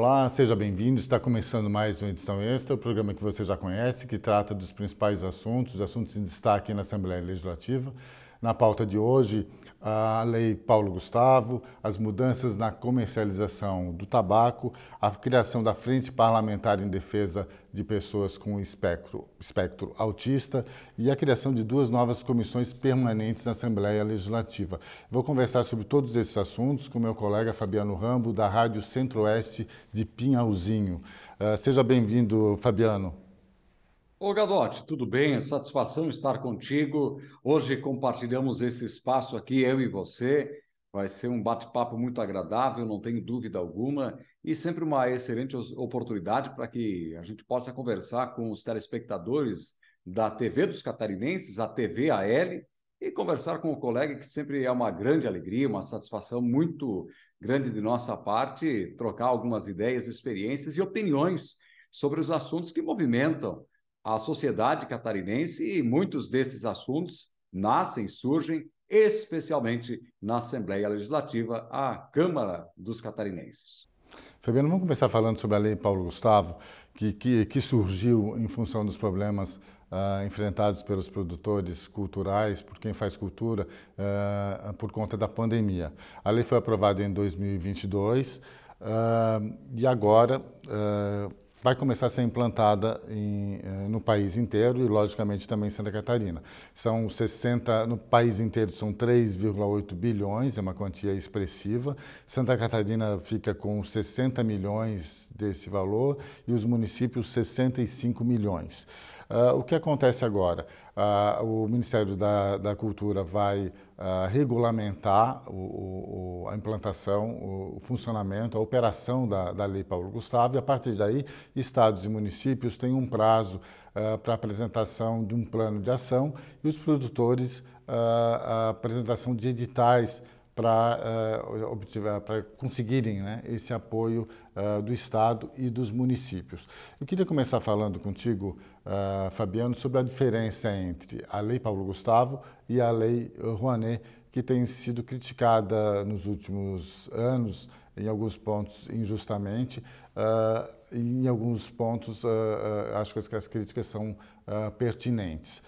Olá, seja bem-vindo. Está começando mais uma edição extra, o programa que você já conhece, que trata dos principais assuntos, assuntos em destaque na Assembleia Legislativa. Na pauta de hoje, a Lei Paulo Gustavo, as mudanças na comercialização do tabaco, a criação da Frente Parlamentar em Defesa de Pessoas com espectro, espectro Autista e a criação de duas novas comissões permanentes na Assembleia Legislativa. Vou conversar sobre todos esses assuntos com meu colega Fabiano Rambo, da Rádio Centro-Oeste de Pinhalzinho. Uh, seja bem-vindo, Fabiano. Ô Gadotti, tudo bem? É satisfação estar contigo. Hoje compartilhamos esse espaço aqui, eu e você. Vai ser um bate-papo muito agradável, não tenho dúvida alguma, e sempre uma excelente oportunidade para que a gente possa conversar com os telespectadores da TV dos Catarinenses, a TV AL, e conversar com o colega, que sempre é uma grande alegria, uma satisfação muito grande de nossa parte, trocar algumas ideias, experiências e opiniões sobre os assuntos que movimentam a sociedade catarinense e muitos desses assuntos nascem, surgem, especialmente na Assembleia Legislativa, a Câmara dos Catarinenses. Fabiano, vamos começar falando sobre a Lei Paulo Gustavo, que, que, que surgiu em função dos problemas Uh, enfrentados pelos produtores culturais, por quem faz cultura, uh, por conta da pandemia. A lei foi aprovada em 2022 uh, ah, e agora vai começar a ser implantada em, eh, no país inteiro e, logicamente, também em Santa Catarina. São 60, no país inteiro são 3,8 bilhões, é uma quantia expressiva. Santa Catarina fica com 60 milhões desse valor e os municípios 65 milhões. Uh, o que acontece agora? Uh, o Ministério da, da Cultura vai regulamentar o, o, a implantação, o, funcionamento, a operação da, da, Lei Paulo Gustavo e, a partir daí, estados e municípios têm um prazo uh, para apresentação de um plano de ação e os produtores uh, a apresentação de editais para uh, conseguirem né, esse apoio uh, do Estado e dos municípios. Eu queria começar falando contigo, ah, Fabiano, sobre a diferença entre a Lei Paulo Gustavo e a Lei ah, Rouanet, que tem sido criticada nos últimos anos, em alguns pontos injustamente, uh, e em alguns pontos uh, acho que as críticas são pertinentes.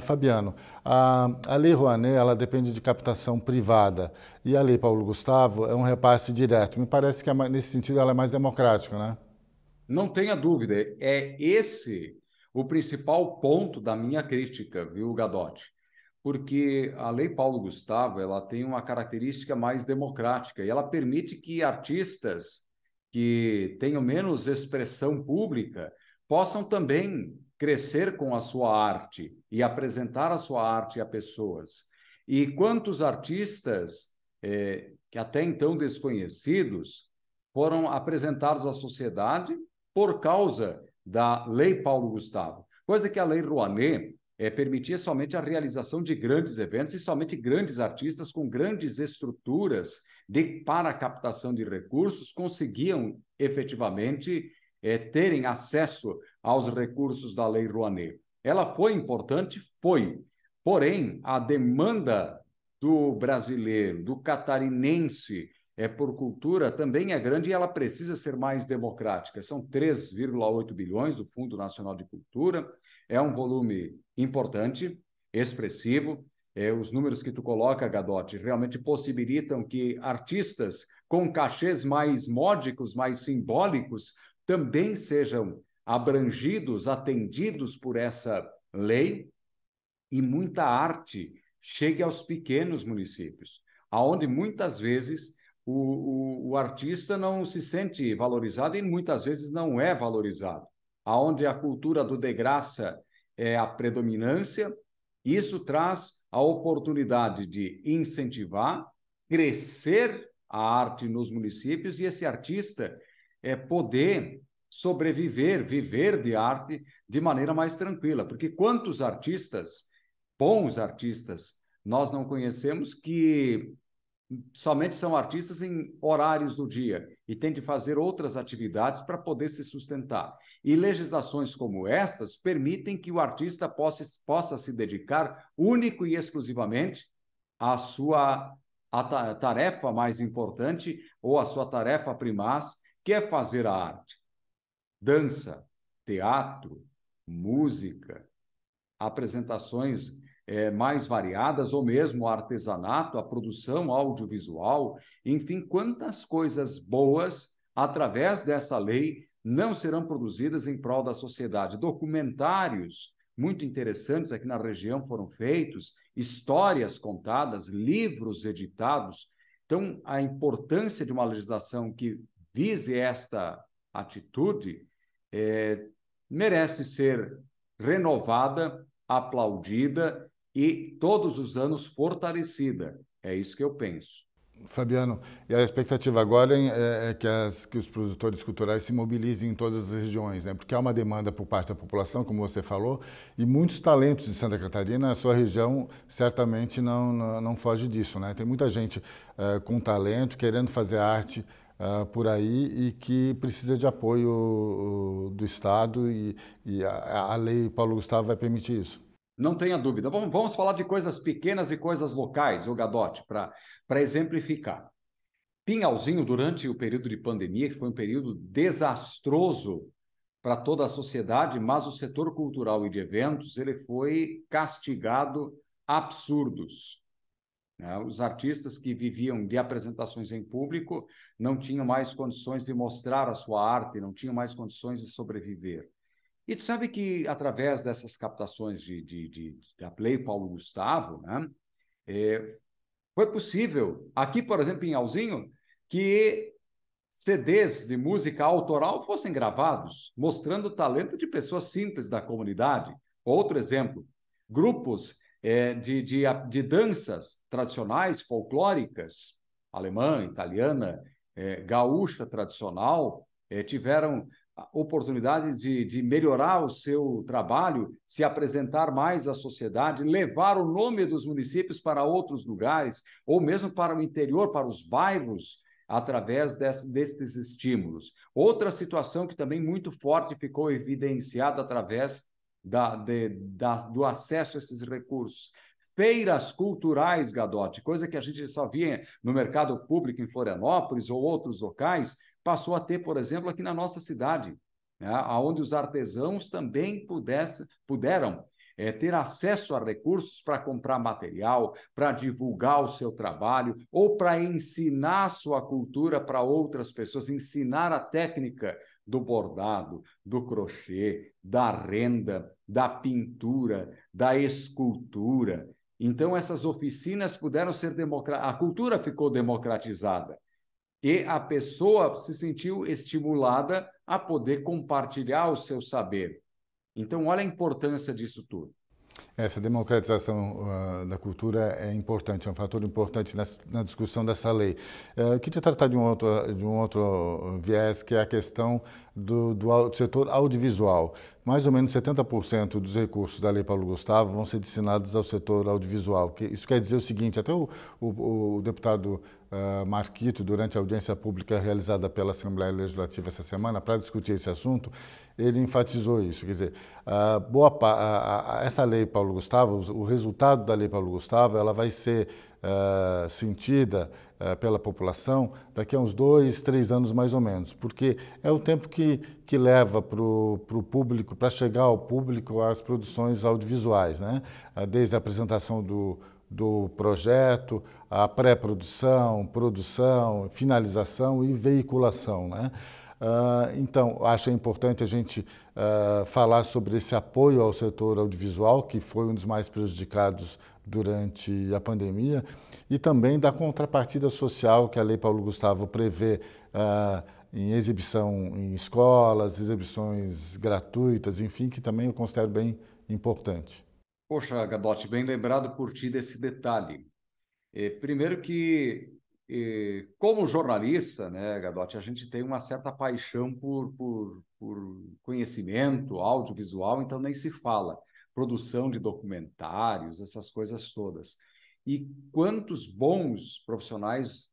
Fabiano, a, a Lei Rouanet ela depende de captação privada e a Lei Paulo Gustavo é um repasse direto. Me parece que, é nesse sentido, ela é mais democrática, né? Não tenha dúvida, é esse o principal ponto da minha crítica, viu, Gadotti? Porque a Lei Paulo Gustavo ela tem uma característica mais democrática e ela permite que artistas que tenham menos expressão pública possam também crescer com a sua arte e apresentar a sua arte a pessoas. E quantos artistas é, que até então desconhecidos foram apresentados à sociedade por causa da Lei Paulo Gustavo, coisa que a Lei Rouanet é, permitia somente a realização de grandes eventos e somente grandes artistas com grandes estruturas de, para a captação de recursos conseguiam efetivamente é, terem acesso aos recursos da Lei Rouanet. Ela foi importante? Foi. Porém, a demanda do brasileiro, do catarinense, é, por cultura também é grande e ela precisa ser mais democrática. São 3,8 bilhões do Fundo Nacional de Cultura, é um volume importante, expressivo. É, os números que tu coloca, Gadotti, realmente possibilitam que artistas com cachês mais módicos, mais simbólicos, também sejam abrangidos, atendidos por essa lei e muita arte chegue aos pequenos municípios, aonde muitas vezes o, o, o artista não se sente valorizado e muitas vezes não é valorizado. Aonde a cultura do de graça é a predominância, isso traz a oportunidade de incentivar, crescer a arte nos municípios e esse artista é poder sobreviver, viver de arte de maneira mais tranquila, porque quantos artistas, bons artistas, nós não conhecemos que somente são artistas em horários do dia e têm de fazer outras atividades para poder se sustentar. E legislações como estas permitem que o artista possa, possa se dedicar único e exclusivamente à sua à tarefa mais importante ou à sua tarefa primaz, que é fazer a arte. Dança, teatro, música, apresentações é, mais variadas, ou mesmo o artesanato, a produção audiovisual, enfim, quantas coisas boas, através dessa lei, não serão produzidas em prol da sociedade. Documentários muito interessantes aqui na região foram feitos, histórias contadas, livros editados. Então, a importância de uma legislação que vise esta atitude é, merece ser renovada, aplaudida e todos os anos fortalecida. É isso que eu penso. Fabiano, e a expectativa agora é, é, que, as, que, os produtores culturais se mobilizem em todas as regiões, né? porque há uma demanda por parte da população, como você falou, e muitos talentos de Santa Catarina, a sua região certamente não, não, não foge disso. Né? Tem muita gente uh, com talento, querendo fazer arte uh, por aí e que precisa de apoio do Estado e, e a, a lei Paulo Gustavo vai permitir isso. Não tenha dúvida. Vamos, vamos falar de coisas pequenas e coisas locais, o Gadote, para exemplificar. Pinhalzinho, durante o período de pandemia, que foi um período desastroso para toda a sociedade, mas o setor cultural e de eventos ele foi castigado absurdos. Né? Os artistas que viviam de apresentações em público não tinham mais condições de mostrar a sua arte, não tinham mais condições de sobreviver. E tu sabe que, através dessas captações de, de, de da Play Paulo Gustavo, né, é, foi possível, aqui, por exemplo, em Alzinho, que CDs de música autoral fossem gravados, mostrando o talento de pessoas simples da comunidade. Outro exemplo, grupos é, de, de, de, danças tradicionais, folclóricas, alemã, italiana, é, gaúcha tradicional, é, tiveram oportunidade de, de melhorar o seu trabalho, se apresentar mais à sociedade, levar o nome dos municípios para outros lugares, ou mesmo para o interior, para os bairros, através desse, desses estímulos. Outra situação que também muito forte ficou evidenciada através da, de, da, do acesso a esses recursos. Feiras culturais, Gadotti, coisa que a gente só via no mercado público em Florianópolis ou outros locais, passou a ter, por exemplo, aqui na nossa cidade, né, onde os artesãos também pudesse, puderam é, ter acesso a recursos para comprar material, para divulgar o seu trabalho ou para ensinar sua cultura para outras pessoas, ensinar a técnica do bordado, do crochê, da renda, da pintura, da escultura. Então, essas oficinas puderam ser democratizadas, a cultura ficou democratizada e a pessoa se sentiu estimulada a poder compartilhar o seu saber. Então, olha a importância disso tudo. Essa democratização uh, da cultura é importante, é um fator importante na, na discussão dessa lei. Uh, eu queria tratar de um, outro, de um outro viés, que é a questão do, do, do, setor audiovisual. Mais ou menos 70% dos recursos da Lei Paulo Gustavo vão ser destinados ao setor audiovisual. Que isso quer dizer o seguinte: até o, o, o deputado uh, Marquito, durante a audiência pública realizada pela Assembleia Legislativa essa semana, para discutir esse assunto, ele enfatizou isso. Quer dizer, ah, boa, essa Lei Paulo Gustavo, o resultado da Lei Paulo Gustavo, ela vai ser uh, sentida eh, pela população daqui a uns dois, três anos mais ou menos, porque é o tempo que, que leva para o público, para chegar ao público as produções audiovisuais, né? Eh, desde a apresentação do, do projeto, a pré-produção, produção, finalização e veiculação. Né? Uh, então, acho importante a gente uh, falar sobre esse apoio ao setor audiovisual, que foi um dos mais prejudicados durante a pandemia, e também da contrapartida social que a Lei Paulo Gustavo prevê ah, em exibição em escolas, exibições gratuitas, enfim, que também eu considero bem importante. Poxa, Gadotti, bem lembrado, curti desse detalhe. É, primeiro que, é, como jornalista, né, Gadotti, a gente tem uma certa paixão por, por, por conhecimento audiovisual, então nem se fala. Produção de documentários, essas coisas todas. E quantos bons profissionais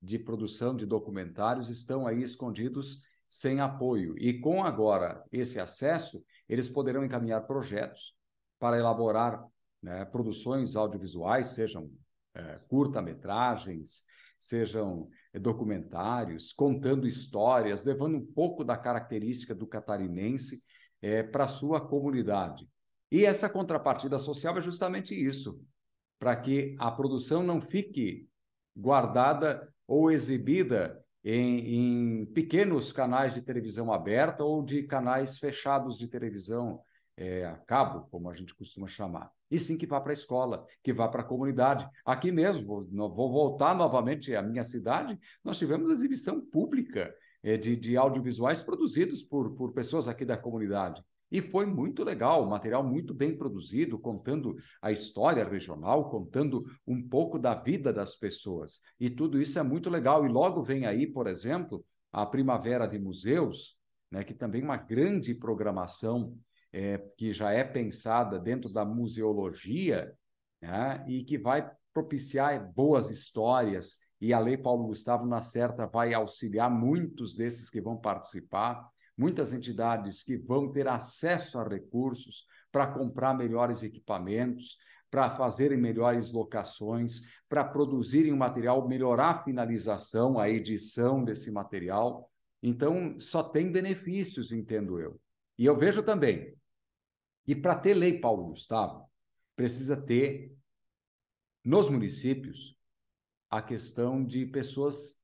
de produção de documentários estão aí escondidos sem apoio? E com agora esse acesso, eles poderão encaminhar projetos para elaborar né, produções audiovisuais, sejam é, curta-metragens, sejam é, documentários, contando histórias, levando um pouco da característica do catarinense é, para sua comunidade. E essa contrapartida social é justamente isso: para que a produção não fique guardada ou exibida em, em, pequenos canais de televisão aberta ou de canais fechados de televisão é, a cabo, como a gente costuma chamar. E sim que vá para a escola, que vá para a comunidade. Aqui mesmo, vou, vou, voltar novamente à minha cidade, nós tivemos exibição pública é, de, de audiovisuais produzidos por, por pessoas aqui da comunidade. E foi muito legal, material muito bem produzido, contando a história regional, contando um pouco da vida das pessoas. E tudo isso é muito legal. E logo vem aí, por exemplo, a Primavera de Museus, né, que também é uma grande programação é, que já é pensada dentro da museologia né, e que vai propiciar boas histórias. E a Lei Paulo Gustavo, na certa, vai auxiliar muitos desses que vão participar muitas entidades que vão ter acesso a recursos para comprar melhores equipamentos, para fazerem melhores locações, para produzirem o material, melhorar a finalização, a edição desse material. Então, só tem benefícios, entendo eu. E eu vejo também que para ter lei, Paulo Gustavo, precisa ter nos municípios a questão de pessoas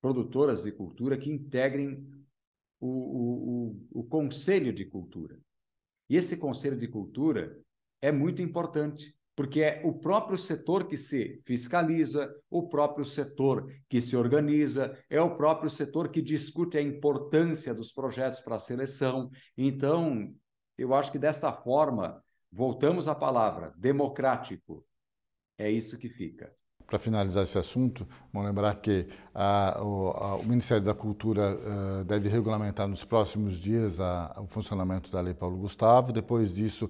produtoras de cultura que integrem o, o, o, Conselho de Cultura. E esse Conselho de Cultura é muito importante, porque é o próprio setor que se fiscaliza, o próprio setor que se organiza, é o próprio setor que discute a importância dos projetos para a seleção. Então, eu acho que dessa forma, voltamos à palavra democrático. É isso que fica. Para finalizar esse assunto, vamos lembrar que a, o, a, o, Ministério da Cultura uh, deve regulamentar nos próximos dias a, o funcionamento da Lei Paulo Gustavo. Depois disso,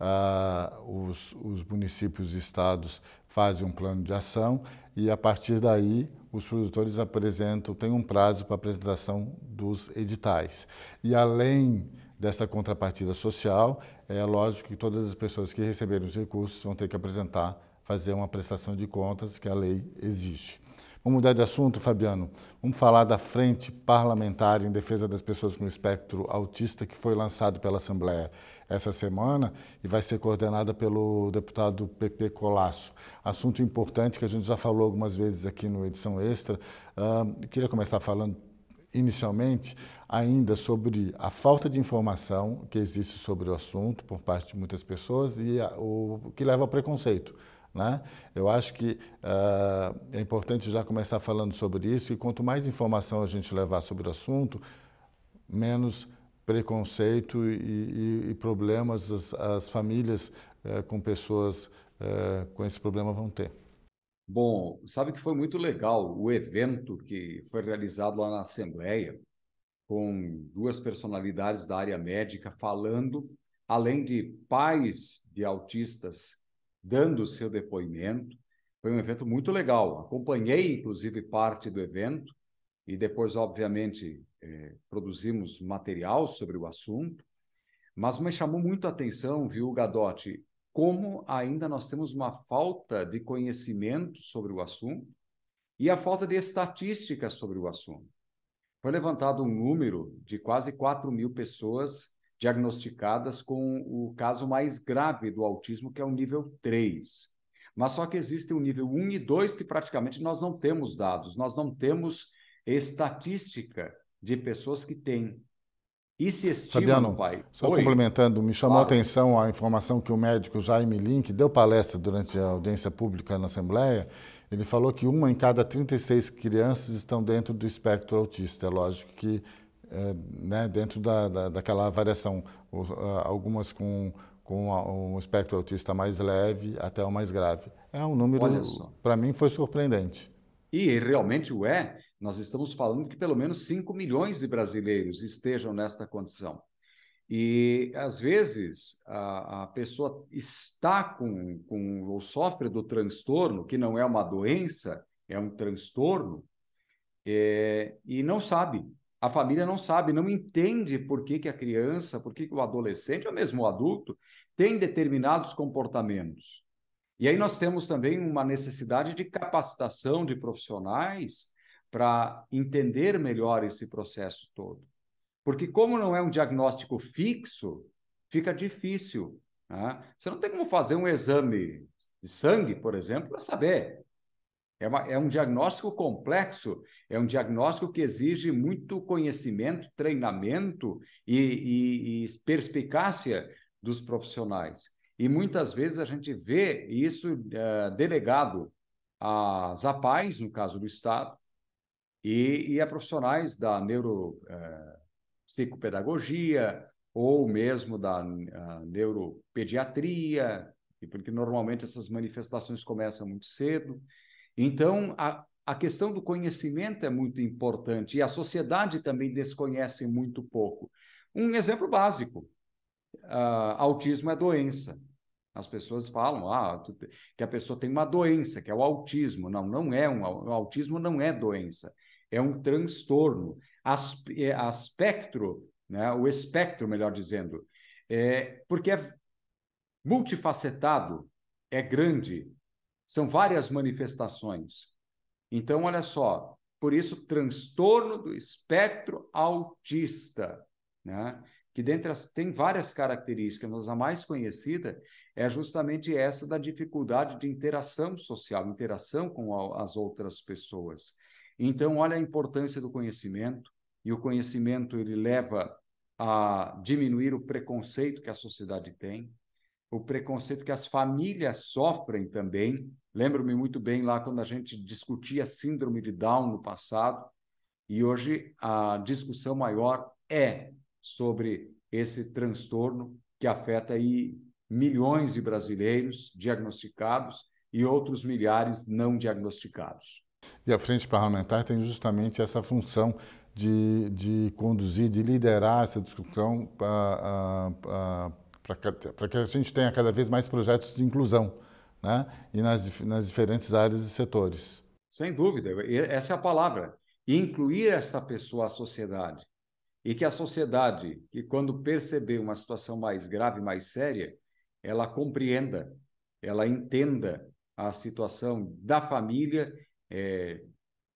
uh, os, os municípios e estados fazem um plano de ação e, a partir daí, os produtores apresentam, têm um prazo para apresentação dos editais. E além dessa contrapartida social, é lógico que todas as pessoas que receberem os recursos vão ter que apresentar fazer uma prestação de contas que a lei exige. Vamos mudar de assunto, Fabiano. Vamos falar da Frente Parlamentar em Defesa das Pessoas com Espectro Autista, que foi lançado pela Assembleia essa semana e vai ser coordenada pelo deputado PP Colasso. Assunto importante que a gente já falou algumas vezes aqui no Edição Extra. Uh, queria começar falando inicialmente ainda sobre a falta de informação que existe sobre o assunto por parte de muitas pessoas e a, o que leva ao preconceito né? Eu acho que uh, é importante já começar falando sobre isso e quanto mais informação a gente levar sobre o assunto, menos preconceito e, e, e problemas as, as famílias uh, com pessoas uh, com esse problema vão ter. Bom, sabe que foi muito legal o evento que foi realizado lá na Assembleia, com duas personalidades da área médica falando, além de pais de autistas dando o seu depoimento. Foi um evento muito legal. Acompanhei, inclusive, parte do evento e depois, obviamente, eh, produzimos material sobre o assunto. Mas me chamou muito a atenção, viu, Gadotti, como ainda nós temos uma falta de conhecimento sobre o assunto e a falta de estatísticas sobre o assunto. Foi levantado um número de quase 4 mil pessoas diagnosticadas com o caso mais grave do autismo, que é o nível 3. Mas só que existem o nível 1 e 2 que praticamente nós não temos dados, nós não temos estatística de pessoas que têm. E se estima, Fabiano, pai? Só Oi? complementando, me chamou a atenção a informação que o médico Jaime Link deu palestra durante a audiência pública na Assembleia. Ele falou que uma em cada 36 crianças estão dentro do espectro autista. É lógico que eh, né, dentro da, da, daquela variação, eh, algumas com, com um espectro autista mais leve até o mais grave. É um número, para mim, foi surpreendente. E realmente o é. Nós estamos falando que pelo menos 5 milhões de brasileiros estejam nesta condição. E às vezes a, a, pessoa está com, com ou sofre do transtorno, que não é uma doença, é um transtorno, é, e não sabe. A família não sabe, não entende por que, que a criança, por que, que o adolescente, ou mesmo o adulto, tem determinados comportamentos. E aí nós temos também uma necessidade de capacitação de profissionais para entender melhor esse processo todo. Porque, como não é um diagnóstico fixo, fica difícil. Né? Você não tem como fazer um exame de sangue, por exemplo, para saber é, uma, é um diagnóstico complexo, é um diagnóstico que exige muito conhecimento, treinamento e, e, e perspicácia dos profissionais. E muitas vezes a gente vê isso uh, delegado às APAES, no caso do Estado, e, e a profissionais da neuropsicopedagogia é, uh, ou mesmo da uh, neuropediatria, porque normalmente essas manifestações começam muito cedo. Então, a, a questão do conhecimento é muito importante e a sociedade também desconhece muito pouco. Um exemplo básico: uh, autismo é doença. As pessoas falam ah, que a pessoa tem uma doença, que é o autismo. Não, não é um o autismo não é doença, é um transtorno. As, é, né, o espectro, melhor dizendo, é, porque é multifacetado, é grande, são várias manifestações. Então, olha só, por isso, transtorno do espectro autista, né? que dentre as, tem várias características, mas a mais conhecida é justamente essa da dificuldade de interação social, interação com a, as outras pessoas. Então, olha a importância do conhecimento, e o conhecimento ele leva a diminuir o preconceito que a sociedade tem, o preconceito que as famílias sofrem também. Lembro-me muito bem lá quando a gente discutia síndrome de Down no passado, e hoje a discussão maior é sobre esse transtorno que afeta aí milhões de brasileiros diagnosticados e outros milhares não diagnosticados. E a Frente Parlamentar tem justamente essa função de, de conduzir, de liderar essa discussão uh, uh, uh, para que a gente tenha cada vez mais projetos de inclusão né? e nas, nas diferentes áreas e setores. Sem dúvida, essa é a palavra. Incluir essa pessoa à sociedade. E que a sociedade, que quando perceber uma situação mais grave, mais séria, ela compreenda, ela entenda a situação da família, é,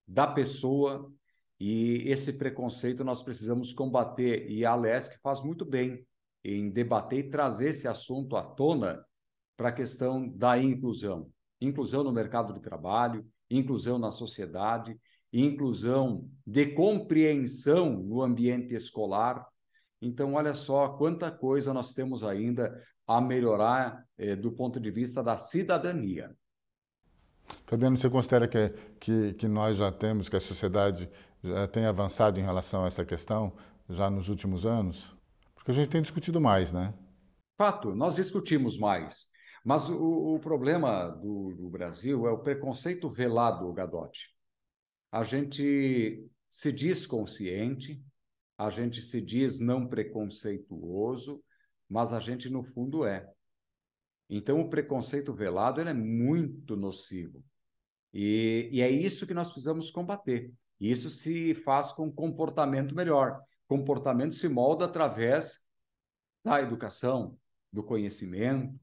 da pessoa, e esse preconceito nós precisamos combater. E a que faz muito bem em debater e trazer esse assunto à tona para a questão da inclusão. Inclusão no mercado de trabalho, inclusão na sociedade, inclusão de compreensão no ambiente escolar. Então, olha só quanta coisa nós temos ainda a melhorar eh, do ponto de vista da cidadania. Fabiano, você considera que, que, que nós já temos, que a sociedade já tem avançado em relação a essa questão já nos últimos anos? que a gente tem discutido mais, né? Fato, nós discutimos mais. Mas o, o problema do, do, Brasil é o preconceito velado, Gadotti. A gente se diz consciente, a gente se diz não preconceituoso, mas a gente, no fundo, é. Então, o preconceito velado é muito nocivo. E, e é isso que nós precisamos combater. isso se faz com um comportamento melhor comportamento se molda através da educação, do conhecimento,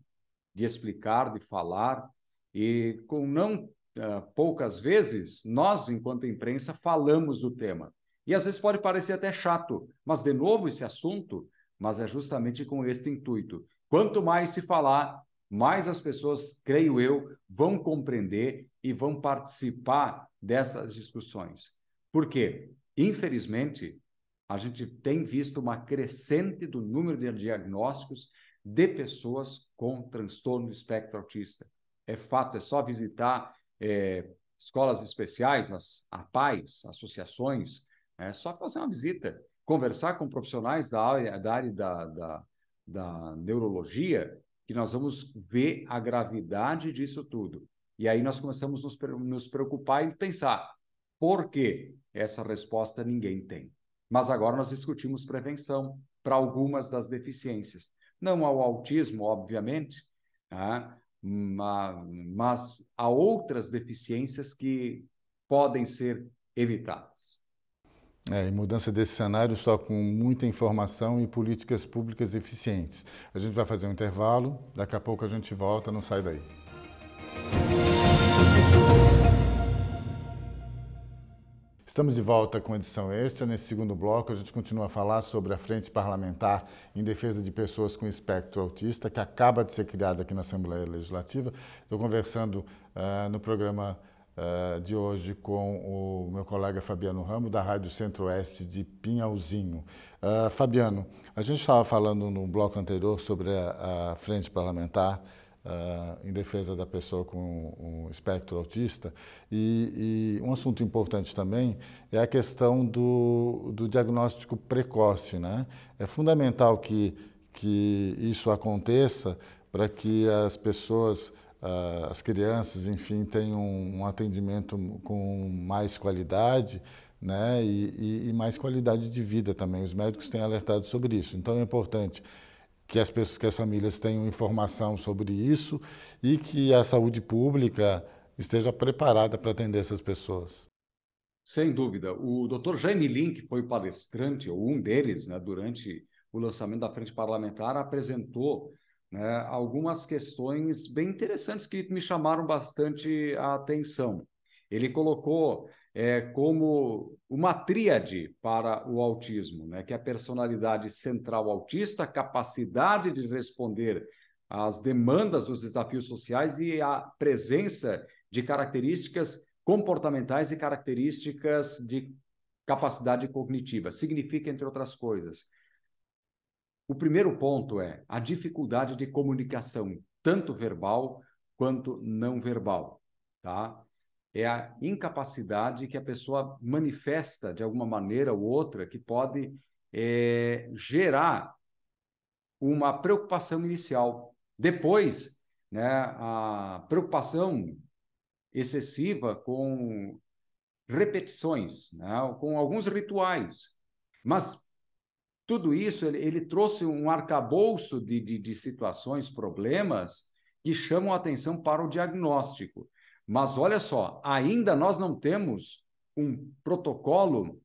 de explicar, de falar. E com não uh, poucas vezes, nós, enquanto imprensa, falamos do tema. E às vezes pode parecer até chato, mas de novo esse assunto, mas é justamente com este intuito. Quanto mais se falar, mais as pessoas, creio eu, vão compreender e vão participar dessas discussões. Porque, infelizmente, a gente tem visto uma crescente do número de diagnósticos de pessoas com transtorno do espectro autista. É fato, é só visitar é, escolas especiais, as APAES, associações, é só fazer uma visita, conversar com profissionais da área da, área da, da, da neurologia, que nós vamos ver a gravidade disso tudo. E aí nós começamos a nos, nos preocupar e pensar, por que essa resposta ninguém tem? Mas agora nós discutimos prevenção para algumas das deficiências. Não ao autismo, obviamente, tá? mas a outras deficiências que podem ser evitadas. É, e mudança desse cenário só com muita informação e políticas públicas eficientes. A gente vai fazer um intervalo, daqui a pouco a gente volta, não sai daí. Estamos de volta com a edição extra. Nesse segundo bloco, a gente continua a falar sobre a Frente Parlamentar em Defesa de Pessoas com Espectro Autista, que acaba de ser criada aqui na Assembleia Legislativa. Estou conversando uh, no programa uh, de hoje com o meu colega Fabiano Ramo, da Rádio Centro-Oeste de Pinhalzinho. Uh, Fabiano, a gente estava falando no bloco anterior sobre a, a Frente Parlamentar uh, em defesa da pessoa com um espectro autista. E, e, um assunto importante também é a questão do, do diagnóstico precoce. Né? É fundamental que, que isso aconteça para que as pessoas ah, as crianças, enfim, tenham um atendimento com mais qualidade né, e, e mais qualidade de vida também. Os médicos têm alertado sobre isso. Então é importante que as pessoas, que as famílias tenham informação sobre isso e que a saúde pública esteja preparada para atender essas pessoas. Sem dúvida. O doutor Jaime Lin, que foi o palestrante, ou um deles, né, durante o lançamento da Frente Parlamentar, apresentou né, algumas questões bem interessantes que me chamaram bastante a atenção. Ele colocou é, como uma tríade para o autismo, né? que é a personalidade central autista, a capacidade de responder às demandas dos desafios sociais e a presença de características comportamentais e características de capacidade cognitiva. Significa, entre outras coisas, o primeiro ponto é a dificuldade de comunicação, tanto verbal quanto não verbal, tá? é a incapacidade que a pessoa manifesta de alguma maneira ou outra que pode é, gerar uma preocupação inicial. Depois, né, a preocupação excessiva com repetições, né, com alguns rituais. Mas tudo isso ele, ele trouxe um arcabouço de, de, de situações, problemas que chamam a atenção para o diagnóstico. Mas olha só, ainda nós não temos um protocolo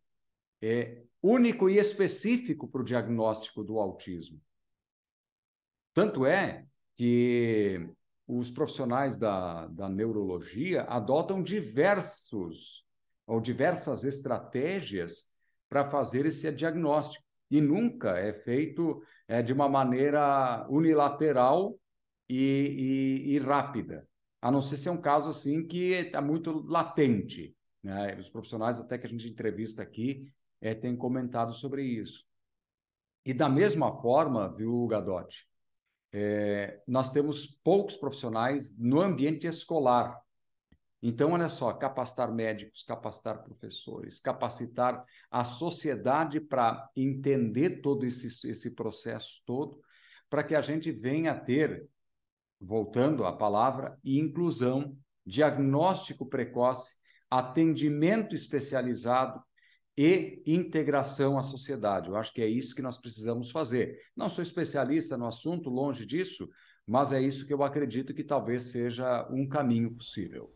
é, único e específico para o diagnóstico do autismo. Tanto é que os profissionais da, da neurologia adotam diversos ou diversas estratégias para fazer esse diagnóstico. E nunca é feito é, de uma maneira unilateral e, e, e rápida a não ser se é um caso assim que está muito latente. Né? Os profissionais até que a gente entrevista aqui é, têm comentado sobre isso. E da mesma forma, viu, Gadotti, é, nós temos poucos profissionais no ambiente escolar. Então, olha só, capacitar médicos, capacitar professores, capacitar a sociedade para entender todo esse, esse processo todo, para que a gente venha a ter voltando à palavra, e inclusão, diagnóstico precoce, atendimento especializado e integração à sociedade. Eu acho que é isso que nós precisamos fazer. Não sou especialista no assunto, longe disso, mas é isso que eu acredito que talvez seja um caminho possível.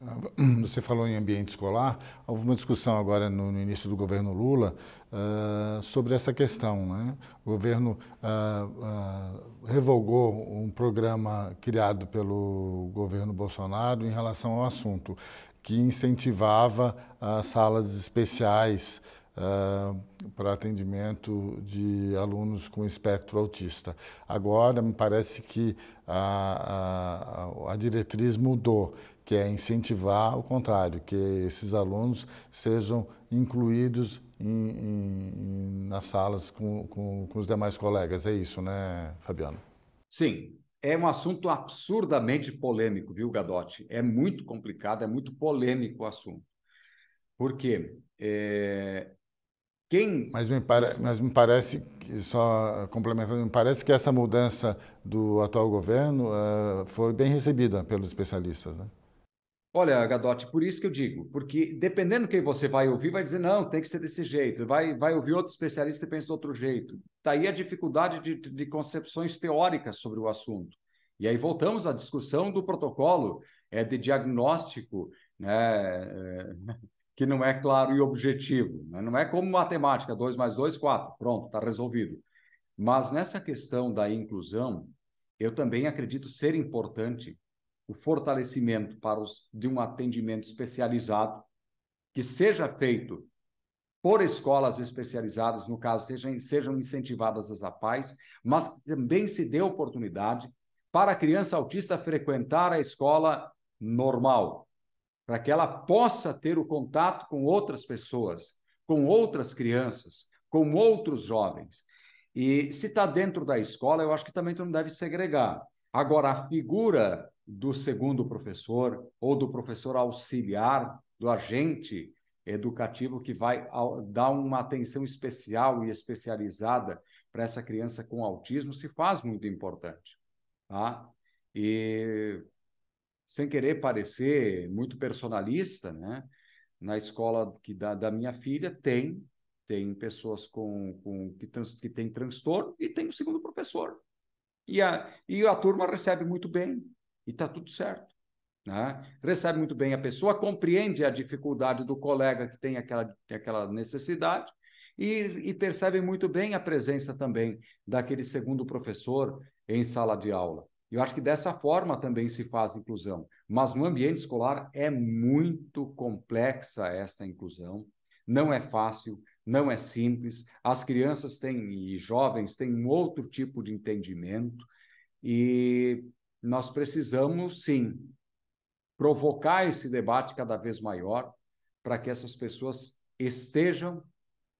Uhum. Você falou em ambiente escolar. Houve uma discussão agora no, início do governo Lula uh, sobre essa questão. Né? O governo uh, uh, revogou um programa criado pelo governo Bolsonaro em relação ao assunto, que incentivava as salas especiais Uh, para atendimento de alunos com espectro autista. Agora, me parece que a, a, a diretriz mudou que é incentivar o contrário, que esses alunos sejam incluídos em, em, nas salas com, com, com os demais colegas. É isso, né, Fabiano? Sim, é um assunto absurdamente polêmico, viu, Gadotti? É muito complicado, é muito polêmico o assunto. Por quê? É... Quem... Mas, me pare... Mas me parece, que, só complementando, me parece que essa mudança do atual governo uh, foi bem recebida pelos especialistas, né? Olha, Gadotti, por isso que eu digo, porque dependendo quem você vai ouvir, vai dizer, não, tem que ser desse jeito. Vai, vai ouvir outro especialista e pensa de outro jeito. Está aí a dificuldade de, de concepções teóricas sobre o assunto. E aí voltamos à discussão do protocolo é, de diagnóstico, né, é, que não é claro e objetivo. Né? Não é como matemática, 2 mais 2, 4, pronto, está resolvido. Mas nessa questão da inclusão, eu também acredito ser importante o fortalecimento para os, de um atendimento especializado que seja feito por escolas especializadas, no caso, sejam, sejam incentivadas as APAES, mas também se dê oportunidade para a criança autista frequentar a escola normal, para que ela possa ter o contato com outras pessoas, com outras crianças, com outros jovens. E se está dentro da escola, eu acho que também tu não deve segregar. Agora, a figura do segundo professor ou do professor auxiliar, do agente educativo que vai dar uma atenção especial e especializada para essa criança com autismo, se faz muito importante. Tá? E sem querer parecer muito personalista, né? na escola que da, da minha filha tem tem pessoas com, com que, trans, que tem transtorno e tem o segundo professor. E a, e a turma recebe muito bem, e está tudo certo. Né? Recebe muito bem a pessoa, compreende a dificuldade do colega que tem aquela, é aquela necessidade e, e percebe muito bem a presença também daquele segundo professor em sala de aula. Eu acho que dessa forma também se faz inclusão. Mas no ambiente escolar é muito complexa essa inclusão. Não é fácil, não é simples. As crianças têm e jovens têm um outro tipo de entendimento e nós precisamos, sim, provocar esse debate cada vez maior para que essas pessoas estejam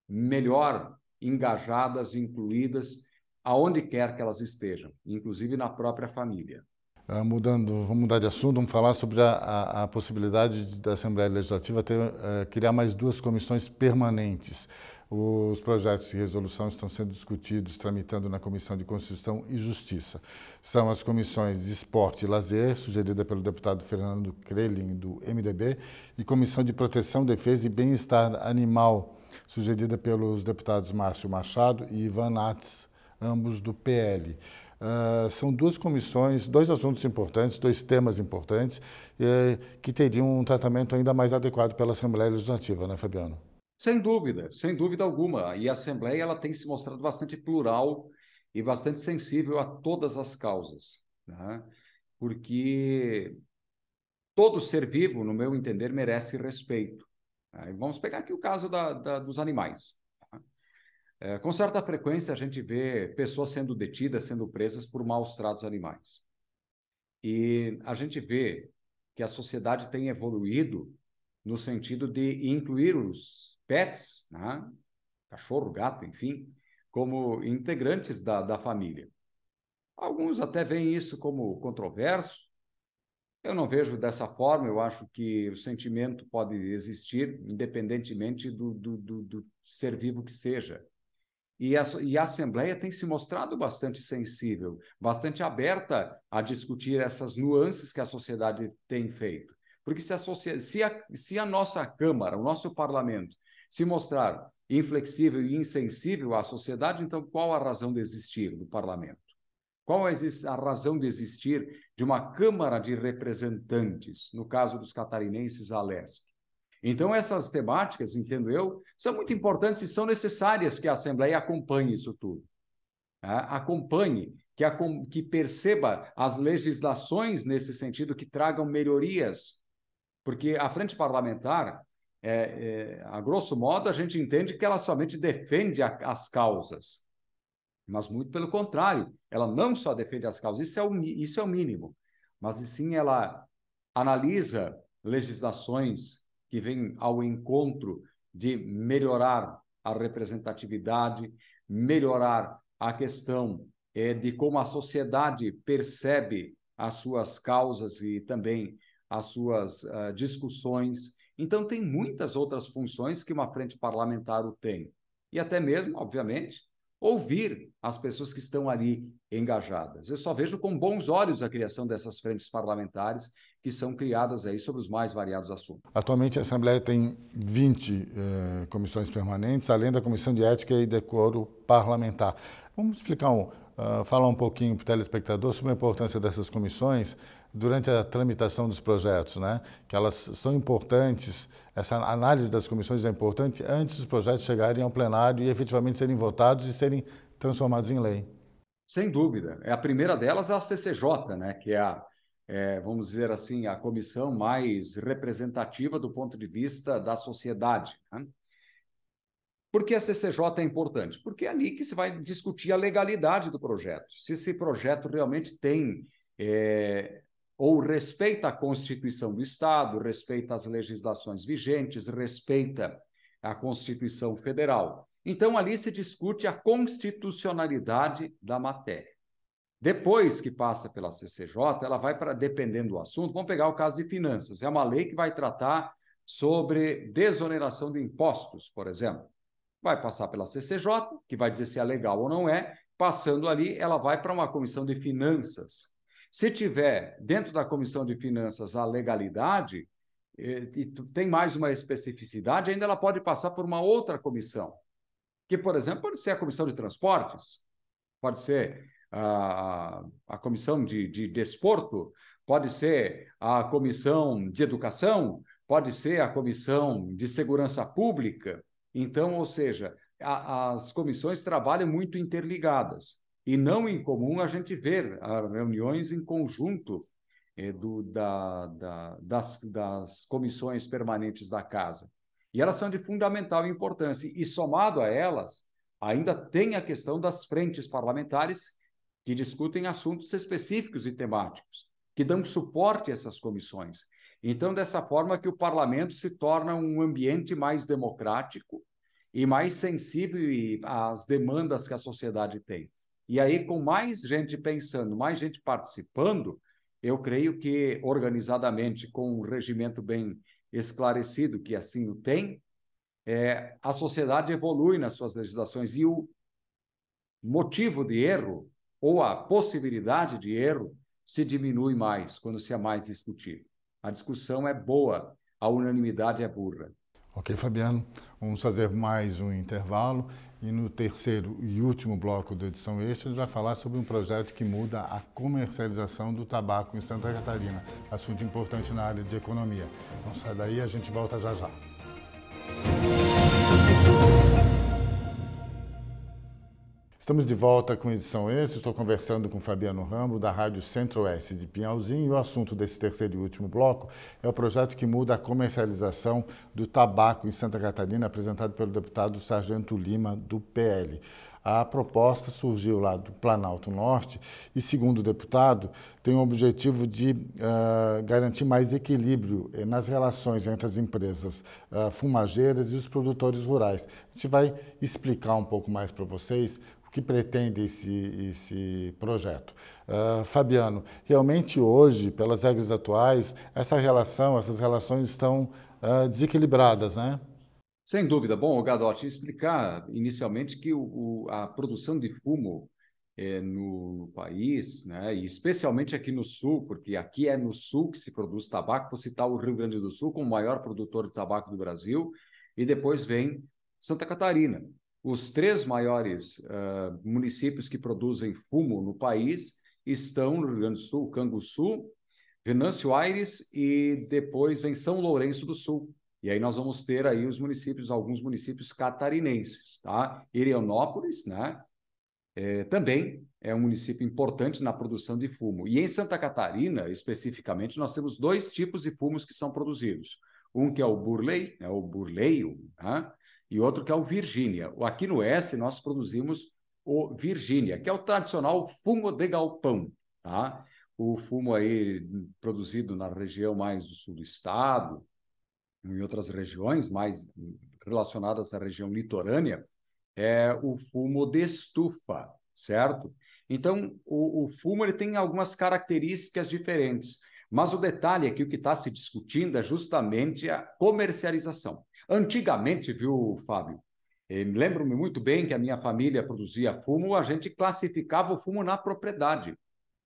melhor engajadas, incluídas, aonde quer que elas estejam, inclusive na própria família. Ah, mudando, vamos mudar de assunto, vamos falar sobre a, a, a possibilidade da Assembleia Legislativa ter, uh, criar mais duas comissões permanentes. Os projetos de resolução estão sendo discutidos, tramitando na Comissão de Constituição e Justiça. São as comissões de Esporte e Lazer, sugerida pelo deputado Fernando Krelin, do MDB, e Comissão de Proteção, Defesa e Bem-Estar Animal, sugerida pelos deputados Márcio Machado e Ivan Nats, ambos do PL. Uh, ah, são duas comissões, dois assuntos importantes, dois temas importantes, eh, que teriam um tratamento ainda mais adequado pela Assembleia Legislativa, né, Fabiano? Sem dúvida, sem dúvida alguma. E a Assembleia ela tem se mostrado bastante plural e bastante sensível a todas as causas, né? porque todo ser vivo, no meu entender, merece respeito. Né? Vamos pegar aqui o caso da, da, dos animais. Tá? É, com certa frequência, a gente vê pessoas sendo detidas, sendo presas por maus tratos animais. E a gente vê que a sociedade tem evoluído no sentido de incluir os pets, né? cachorro, gato, enfim, como integrantes da, da família. Alguns até veem isso como controverso. Eu não vejo dessa forma, eu acho que o sentimento pode existir independentemente do, do, do, do ser vivo que seja. E a, e a, Assembleia tem se mostrado bastante sensível, bastante aberta a discutir essas nuances que a sociedade tem feito. Porque se a, se a, se a nossa Câmara, o nosso parlamento, se mostrar inflexível e insensível à sociedade, então qual a razão de existir do parlamento? Qual a razão de existir de uma Câmara de Representantes, no caso dos catarinenses, a LESC? Então, essas temáticas, entendo eu, são muito importantes e são necessárias que a Assembleia acompanhe isso tudo. Né? acompanhe, que, a, que perceba as legislações nesse sentido, que tragam melhorias. Porque a frente parlamentar é, é, a grosso modo, a gente entende que ela somente defende a, as causas. Mas, muito pelo contrário, ela não só defende as causas, isso é o, isso é o mínimo, mas sim ela analisa legislações que vêm ao encontro de melhorar a representatividade, melhorar a questão é, de como a sociedade percebe as suas causas e também as suas uh, discussões. Então, tem muitas outras funções que uma frente parlamentar tem. E até mesmo, obviamente, ouvir as pessoas que estão ali engajadas. Eu só vejo com bons olhos a criação dessas frentes parlamentares que são criadas aí sobre os mais variados assuntos. Atualmente a Assembleia tem 20 eh, comissões permanentes, além da Comissão de Ética e Decoro Parlamentar. Vamos explicar um, uh, falar um pouquinho para o telespectador sobre a importância dessas comissões durante a tramitação dos projetos, né? que elas são importantes, essa análise das comissões é importante antes dos projetos chegarem ao plenário e efetivamente serem votados e serem transformados em lei. Sem dúvida. É A primeira delas é a CCJ, né? que é a, é, vamos dizer assim, a comissão mais representativa do ponto de vista da sociedade. Né? Por que a CCJ é importante? Porque é ali que se vai discutir a legalidade do projeto, se esse projeto realmente tem é, ou respeita a Constituição do Estado, respeita as legislações vigentes, respeita a Constituição Federal. Então, ali se discute a constitucionalidade da matéria. Depois que passa pela CCJ, ela vai para, dependendo do assunto, vamos pegar o caso de finanças. É uma lei que vai tratar sobre desoneração de impostos, por exemplo. Vai passar pela CCJ, que vai dizer se é legal ou não é. Passando ali, ela vai para uma comissão de finanças, se tiver dentro da Comissão de Finanças a legalidade, eh, e tem mais uma especificidade, ainda ela pode passar por uma outra comissão, que, por exemplo, pode ser a Comissão de Transportes, pode ser a, a Comissão de, de Desporto, pode ser a Comissão de Educação, pode ser a Comissão de Segurança Pública. Então, ou seja, a, as comissões trabalham muito interligadas e não incomum a gente ver né, reuniões em conjunto eh, do, da, da, das, das comissões permanentes da casa. E elas são de fundamental importância. E somado a elas, ainda tem a questão das frentes parlamentares que discutem assuntos específicos e temáticos, que dão suporte a essas comissões. Então, dessa forma que o parlamento se torna um ambiente mais democrático e mais sensível às demandas que a sociedade tem. E aí, com mais gente pensando, mais gente participando, eu creio que organizadamente, com um regimento bem esclarecido, que assim o tem, é, a sociedade evolui nas suas legislações e o motivo de erro ou a possibilidade de erro se diminui mais quando se é mais discutido. A discussão é boa, a unanimidade é burra. Ok, Fabiano, vamos fazer mais um intervalo e no terceiro e último bloco da edição extra, a gente vai falar sobre um projeto que muda a comercialização do tabaco em Santa Catarina, assunto importante na área de economia. Então sai daí, a gente volta já já. Estamos de volta com edição esse. Estou conversando com Fabiano Rambo, da Rádio Centro-Oeste de Pinhalzinho. E o assunto desse terceiro e último bloco é o projeto que muda a comercialização do tabaco em Santa Catarina, apresentado pelo deputado Sargento Lima, do PL. A proposta surgiu lá do Planalto Norte e, segundo o deputado, tem o objetivo de uh, garantir mais equilíbrio eh, nas relações entre as empresas uh, fumageiras e os produtores rurais. A gente vai explicar um pouco mais para vocês que pretende esse, esse projeto. Uh, Fabiano, realmente hoje, pelas regras atuais, essa relação, essas relações estão uh, desequilibradas, né? Sem dúvida. Bom, Gadotti, explicar inicialmente que o, o, a produção de fumo é, no, no, país, né, e especialmente aqui no Sul, porque aqui é no Sul que se produz tabaco, vou citar o Rio Grande do Sul como o maior produtor de tabaco do Brasil, e depois vem Santa Catarina. Os três maiores uh, municípios que produzem fumo no país estão no Rio Grande do Sul, Canguçu, Venâncio Aires e depois vem São Lourenço do Sul. E aí nós vamos ter aí os municípios, alguns municípios catarinenses, tá? Irianópolis, né? É, também é um município importante na produção de fumo. E em Santa Catarina, especificamente, nós temos dois tipos de fumos que são produzidos. Um que é o burley, né, o burleio, né, e outro que é o Virgínia. Aqui no S nós produzimos o Virgínia, que é o tradicional fumo de galpão, tá? O fumo aí produzido na região mais do sul do estado, em outras regiões mais relacionadas à região litorânea, é o fumo de estufa, certo? Então, o, o fumo ele tem algumas características diferentes, mas o detalhe é que o que está se discutindo é justamente a comercialização. Antigamente, viu, Fábio? Eh, lembro-me muito bem que a minha família produzia fumo, a gente classificava o fumo na propriedade.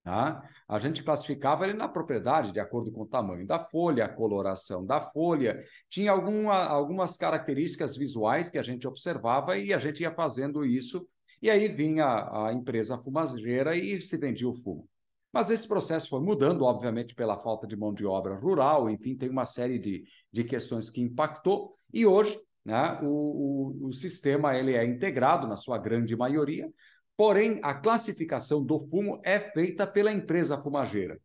Tá? A gente classificava ele na propriedade, de acordo com o tamanho da folha, a coloração da folha, tinha alguma, algumas características visuais que a gente observava e a gente ia fazendo isso. E aí vinha a empresa fumageira e se vendia o fumo. Mas esse processo foi mudando, obviamente, pela falta de mão de obra rural, enfim, tem uma série de, de questões que impactou, e hoje né, o, o, o sistema ele é integrado na sua grande maioria, porém a classificação do fumo é feita pela empresa fumageira,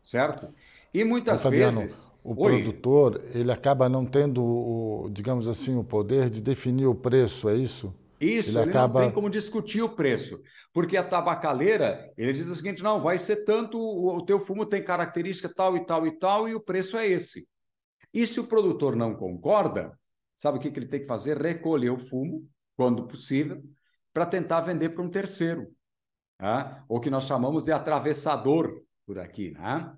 certo? E muitas Mas, vezes. O Oi. produtor ele acaba não tendo, o, digamos assim, o poder de definir o preço, é isso? Isso, ele, ele acaba... não tem como discutir o preço, porque a tabacaleira, ele diz o seguinte, não, vai ser tanto, o, teu fumo tem característica tal e tal e tal, e o preço é esse. E se o produtor não concorda, sabe o que, que ele tem que fazer? Recolher o fumo, quando possível, para tentar vender para um terceiro, tá? ou que nós chamamos de atravessador por aqui, né?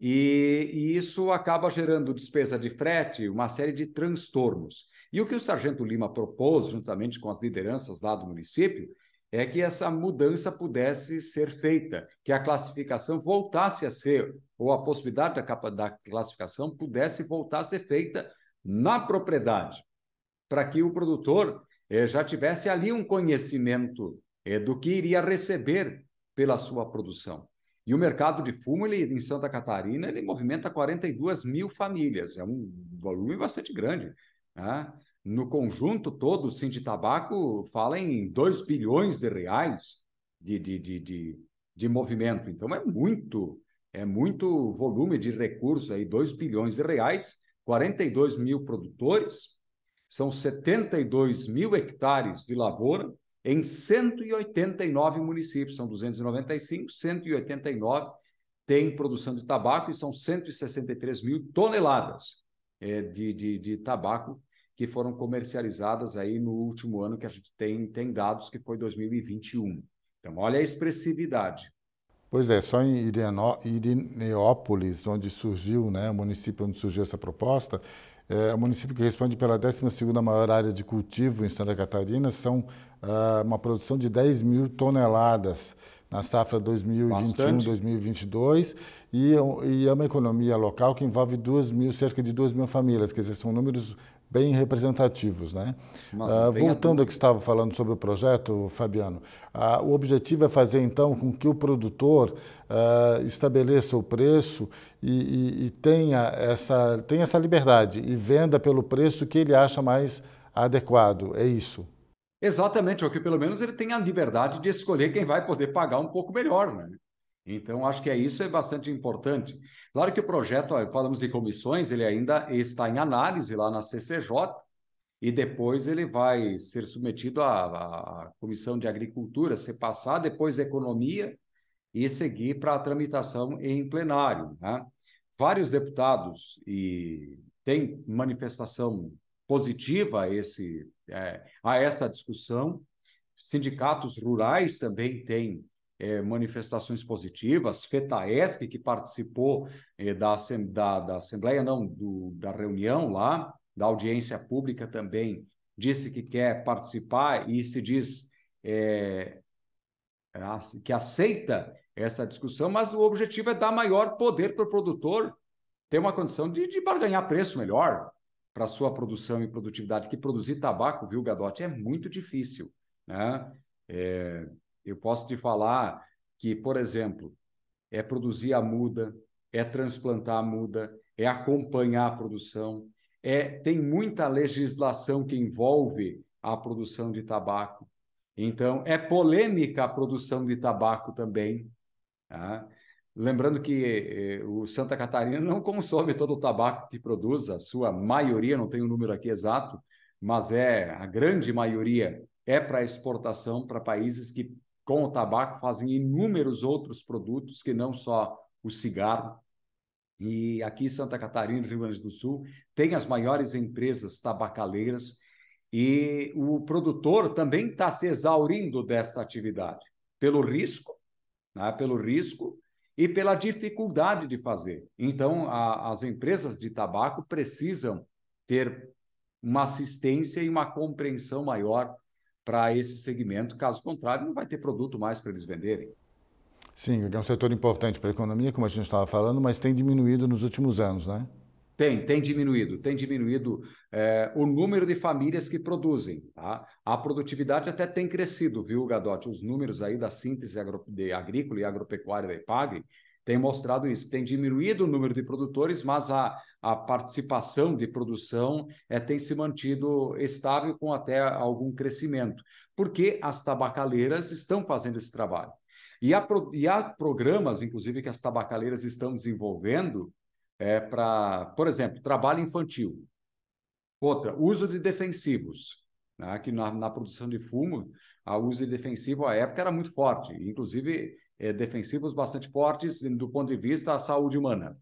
E, e isso acaba gerando despesa de frete, uma série de transtornos. E o que o Sargento Lima propôs, juntamente com as lideranças lá do município, é que essa mudança pudesse ser feita, que a classificação voltasse a ser, ou a possibilidade da, capa, da classificação pudesse voltar a ser feita na propriedade, para que o produtor eh, já tivesse ali um conhecimento eh, do que iria receber pela sua produção. E o mercado de fumo ele, em Santa Catarina ele movimenta 42 mil famílias, é um volume bastante grande. Né? No conjunto todo, o de Tabaco fala em 2 bilhões de reais de, de, de, de, de movimento. Então, é muito, é muito volume de recurso aí, 2 bilhões de reais, 42 mil produtores, são 72 mil hectares de lavoura em 189 municípios, são 295, 189 tem produção de tabaco e são 163 mil toneladas é, de, de, de tabaco que foram comercializadas aí no último ano que a gente tem, tem dados, que foi 2021. Então, olha a expressividade. Pois é, só em Irineópolis, onde surgiu, né, o município onde surgiu essa proposta, é o município que responde pela 12ª maior área de cultivo em Santa Catarina, são uh, uma produção de 10 mil toneladas na safra 2021-2022 e, e, é uma economia local que envolve mil, cerca de 2 mil famílias, quer dizer, são números bem representativos. Né? Nossa, uh, voltando ao que estava falando sobre o projeto, Fabiano, uh, o objetivo é fazer então com que o produtor uh, estabeleça o preço e, e, e, tenha, essa, tenha essa liberdade e venda pelo preço que ele acha mais adequado. É isso. Exatamente, ou que pelo menos ele tem a liberdade de escolher quem vai poder pagar um pouco melhor. Né? Então, acho que é isso é bastante importante. Claro que o projeto, falamos de comissões, ele ainda está em análise lá na CCJ e depois ele vai ser submetido à, à Comissão de Agricultura, se passar, depois Economia e seguir para a tramitação em plenário. Né? Vários deputados e tem manifestação positiva a, esse, é, a essa discussão. Sindicatos rurais também têm é, manifestações positivas, FETAESC, que participou é, da, da, da, Assembleia, não, do, da reunião lá, da audiência pública também, disse que quer participar e se diz é, que aceita essa discussão, mas o objetivo é dar maior poder para o produtor ter uma condição de, de barganhar preço melhor para sua produção e produtividade, que produzir tabaco, viu, Gadotti, é muito difícil. Né? É, eu posso te falar que, por exemplo, é produzir a muda, é transplantar a muda, é acompanhar a produção, é tem muita legislação que envolve a produção de tabaco. Então, é polêmica a produção de tabaco também. Tá? Lembrando que eh, o Santa Catarina não consome todo o tabaco que produz, a sua maioria, não tenho o número aqui exato, mas é a grande maioria é para exportação para países que com o tabaco, fazem inúmeros outros produtos que não só o cigarro. E aqui em Santa Catarina, Rio Grande do Sul, tem as maiores empresas tabacaleiras e o produtor também está se exaurindo desta atividade, pelo risco, né? pelo risco e pela dificuldade de fazer. Então, a, as empresas de tabaco precisam ter uma assistência e uma compreensão maior para esse segmento. Caso contrário, não vai ter produto mais para eles venderem. Sim, é um setor importante para a economia, como a gente estava falando, mas tem diminuído nos últimos anos, né? Tem, tem diminuído, tem diminuído é, o número de famílias que produzem. Tá? A produtividade até tem crescido, viu, Gadotti? Os números aí da síntese agro, de agrícola e agropecuária da IPAGRE tem mostrado isso. Tem diminuído o número de produtores, mas a, a participação de produção é, tem se mantido estável com até algum crescimento, porque as tabacaleiras estão fazendo esse trabalho. E há, e há programas, inclusive, que as tabacaleiras estão desenvolvendo é, eh, para, por exemplo, trabalho infantil. Outra, uso de defensivos. Né? Que na, na produção de fumo, a uso de defensivo à época era muito forte. Inclusive, é, defensivos bastante fortes do ponto de vista da saúde humana.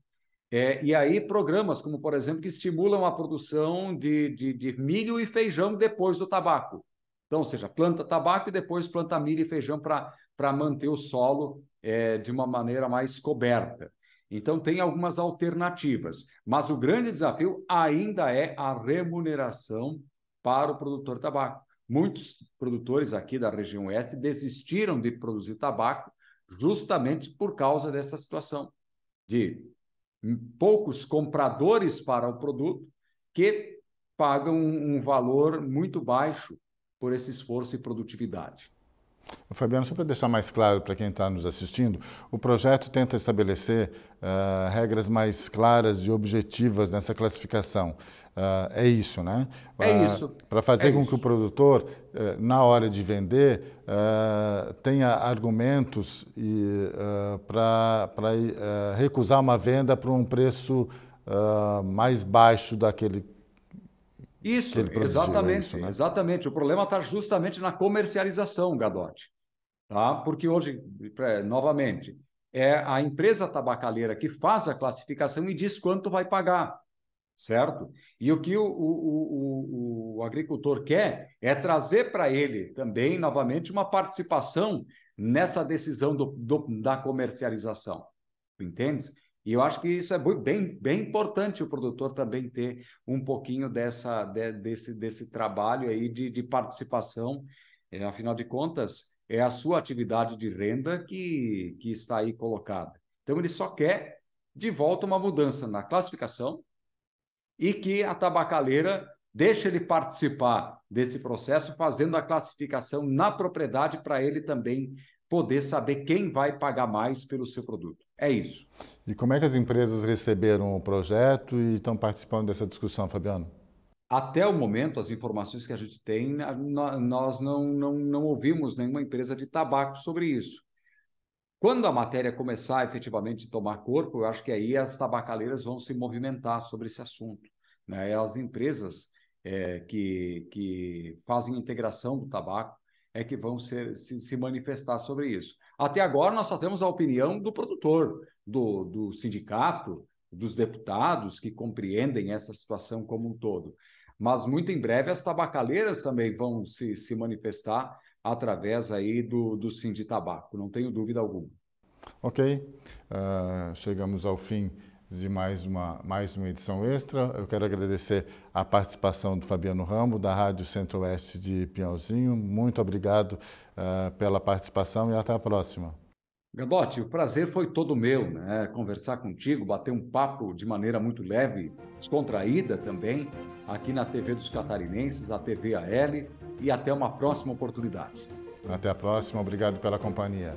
É, e aí, programas como, por exemplo, que estimulam a produção de, de, de milho e feijão depois do tabaco. Então, ou seja, planta tabaco e depois planta milho e feijão para manter o solo é, de uma maneira mais coberta. Então, tem algumas alternativas, mas o grande desafio ainda é a remuneração para o produtor de tabaco. Muitos produtores aqui da região S desistiram de produzir tabaco justamente por causa dessa situação de poucos compradores para o produto que pagam um valor muito baixo por esse esforço e produtividade. Fabiano, só para deixar mais claro para quem está nos assistindo, o projeto tenta estabelecer uh, regras mais claras e objetivas nessa classificação. Uh, é isso, né? Uh, é ah, isso. Para fazer é com isso. que o produtor, eh, na hora de vender, tenha argumentos para eh, recusar uma venda por um preço mais baixo daquele isso, exatamente, isso, né? exatamente. O problema está justamente na comercialização, Gadotti. Tá? Porque hoje, é, novamente, é a empresa tabacaleira que faz a classificação e diz quanto vai pagar, certo? E o que o, o, o, o agricultor quer é trazer para ele também, novamente, uma participação nessa decisão do, do, da comercialização. Entende? entendes? E eu acho que isso é bem, bem importante o produtor também ter um pouquinho dessa, de, desse, desse trabalho aí de, de participação. É, afinal de contas, é a sua atividade de renda que, que está aí colocada. Então, ele só quer de volta uma mudança na classificação e que a tabacaleira deixe ele participar desse processo, fazendo a classificação na propriedade para ele também poder saber quem vai pagar mais pelo seu produto. É isso. E como é que as empresas receberam o projeto e estão participando dessa discussão, Fabiano? Até o momento, as informações que a gente tem, nós não, não, não ouvimos nenhuma empresa de tabaco sobre isso. Quando a matéria começar efetivamente a tomar corpo, eu acho que aí as tabacaleiras vão se movimentar sobre esse assunto. Né? As empresas é, que, que fazem integração do tabaco é que vão ser, se, se manifestar sobre isso. Até agora, nós só temos a opinião do produtor, do, do sindicato, dos deputados que compreendem essa situação como um todo. Mas muito em breve as tabacaleiras também vão se, se manifestar através aí do, do Sindicato Tabaco, não tenho dúvida alguma. Ok, uh, chegamos ao fim de mais uma, mais uma edição extra. Eu quero agradecer a participação do Fabiano Ramo, da Rádio Centro-Oeste de Piauzinho. Muito obrigado uh, pela participação e até a próxima. Gadotti, o prazer foi todo meu, né? Conversar contigo, bater um papo de maneira muito leve, descontraída também, aqui na TV dos Catarinenses, a TV AL, e até uma próxima oportunidade. Até a próxima, obrigado pela companhia.